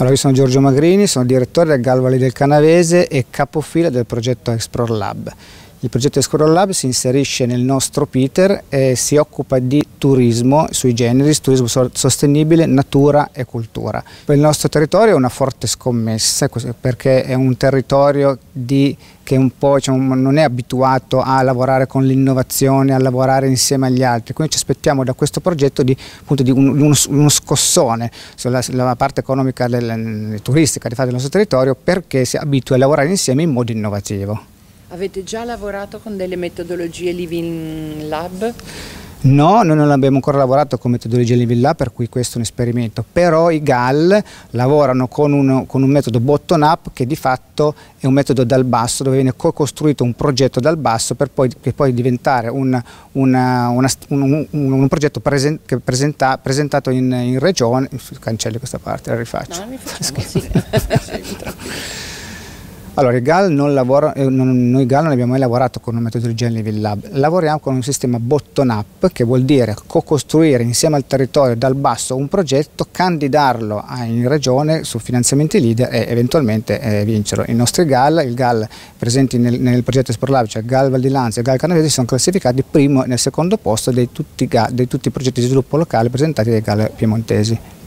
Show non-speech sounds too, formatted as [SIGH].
Allora, io sono Giorgio Magrini, sono direttore del Galvali del Canavese e capofila del progetto Explore Lab. Il progetto Explore Lab si inserisce nel nostro Peter e si occupa di turismo sui generis, turismo sostenibile, natura e cultura. Per il nostro territorio è una forte scommessa perché è un territorio di che un po' cioè, non è abituato a lavorare con l'innovazione, a lavorare insieme agli altri, quindi ci aspettiamo da questo progetto di, appunto, di un, uno, uno, scossone sulla, sulla parte economica del, turistica del nostro territorio perché si abitua a lavorare insieme in modo innovativo. Avete già lavorato con delle metodologie Living Lab? No, noi non abbiamo ancora lavorato con metodologia level up, per cui questo è un esperimento, però i GAL lavorano con un, con un metodo bottom up che di fatto è un metodo dal basso, dove viene co-costruito un progetto dal basso per poi, che poi diventare un, una, una, un, un progetto presen, presenta, presentato in, in regione, cancello questa parte, la rifaccio. No, mi facciamo, sì. [LAUGHS] [LAUGHS] Allora, GAL lavora, eh, non, noi GAL non abbiamo mai lavorato con una metodologia in Living Lab, lavoriamo con un sistema bottom-up che vuol dire co-costruire insieme al territorio dal basso un progetto, candidarlo in regione su finanziamenti leader e eventualmente eh, vincerlo. I nostri GAL, il GAL presenti nel, nel progetto Lab, cioè GAL Val di Lanzio e GAL Canavese, sono classificati primo e nel secondo posto di tutti, tutti i progetti di sviluppo locale presentati dai GAL piemontesi.